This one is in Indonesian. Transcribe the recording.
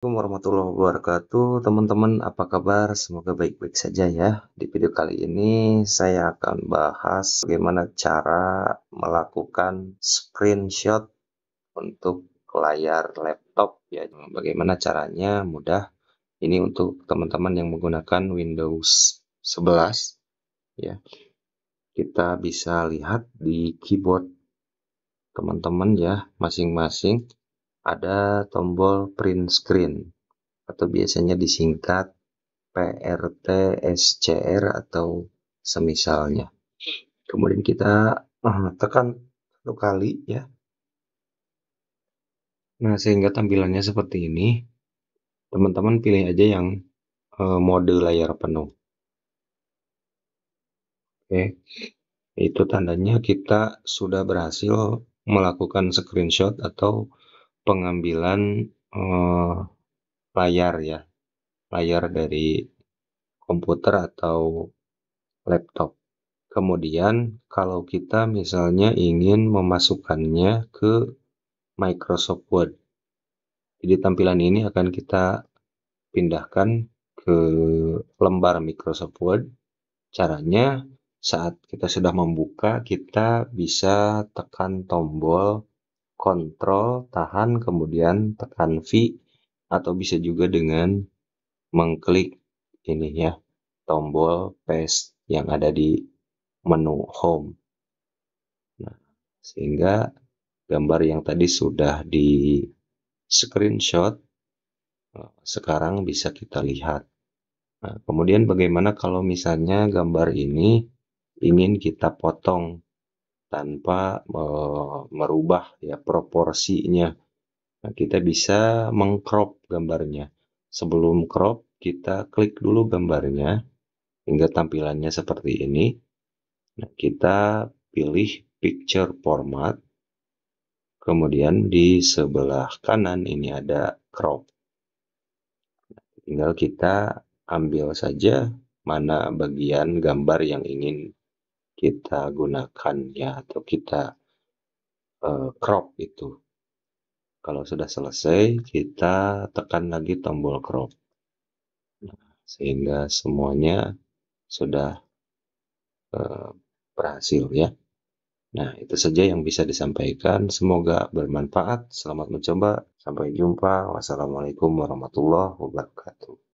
Assalamualaikum warahmatullahi wabarakatuh teman-teman apa kabar semoga baik-baik saja ya di video kali ini saya akan bahas bagaimana cara melakukan screenshot untuk layar laptop ya bagaimana caranya mudah ini untuk teman-teman yang menggunakan Windows 11 ya kita bisa lihat di keyboard teman-teman ya masing-masing ada tombol print screen atau biasanya disingkat PRT SCR atau semisalnya. Kemudian kita eh, tekan satu kali ya. Nah, sehingga tampilannya seperti ini. Teman-teman pilih aja yang eh, mode layar penuh. Oke. Itu tandanya kita sudah berhasil melakukan screenshot atau pengambilan eh, layar ya, layar dari komputer atau laptop. Kemudian kalau kita misalnya ingin memasukkannya ke Microsoft Word. Jadi tampilan ini akan kita pindahkan ke lembar Microsoft Word. Caranya saat kita sudah membuka, kita bisa tekan tombol kontrol, tahan, kemudian tekan V atau bisa juga dengan mengklik ini ya tombol paste yang ada di menu home. Nah, sehingga gambar yang tadi sudah di screenshot eh, sekarang bisa kita lihat. Nah, kemudian bagaimana kalau misalnya gambar ini ingin kita potong tanpa e, merubah ya proporsinya. Nah, kita bisa mengcrop gambarnya. Sebelum crop, kita klik dulu gambarnya hingga tampilannya seperti ini. Nah, kita pilih picture format. Kemudian di sebelah kanan ini ada crop. tinggal kita ambil saja mana bagian gambar yang ingin kita gunakan ya atau kita uh, crop itu. Kalau sudah selesai, kita tekan lagi tombol crop. Nah, sehingga semuanya sudah uh, berhasil ya. Nah, itu saja yang bisa disampaikan. Semoga bermanfaat. Selamat mencoba. Sampai jumpa. Wassalamualaikum warahmatullahi wabarakatuh.